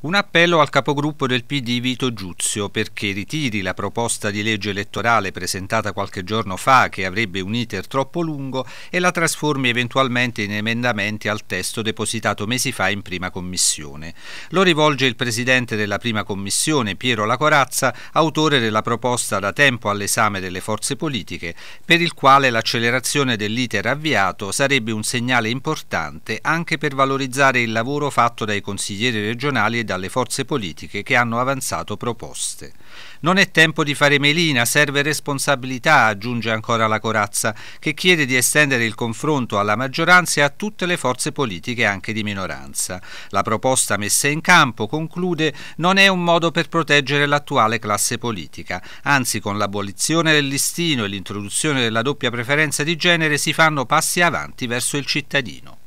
Un appello al capogruppo del PD Vito Giuzio perché ritiri la proposta di legge elettorale presentata qualche giorno fa che avrebbe un iter troppo lungo e la trasformi eventualmente in emendamenti al testo depositato mesi fa in prima commissione. Lo rivolge il presidente della prima commissione Piero Lacorazza, autore della proposta da tempo all'esame delle forze politiche, per il quale l'accelerazione dell'iter avviato sarebbe un segnale importante anche per valorizzare il lavoro fatto dai consiglieri regionali e dalle forze politiche che hanno avanzato proposte. Non è tempo di fare melina, serve responsabilità, aggiunge ancora la corazza, che chiede di estendere il confronto alla maggioranza e a tutte le forze politiche anche di minoranza. La proposta messa in campo, conclude, non è un modo per proteggere l'attuale classe politica, anzi con l'abolizione del listino e l'introduzione della doppia preferenza di genere si fanno passi avanti verso il cittadino.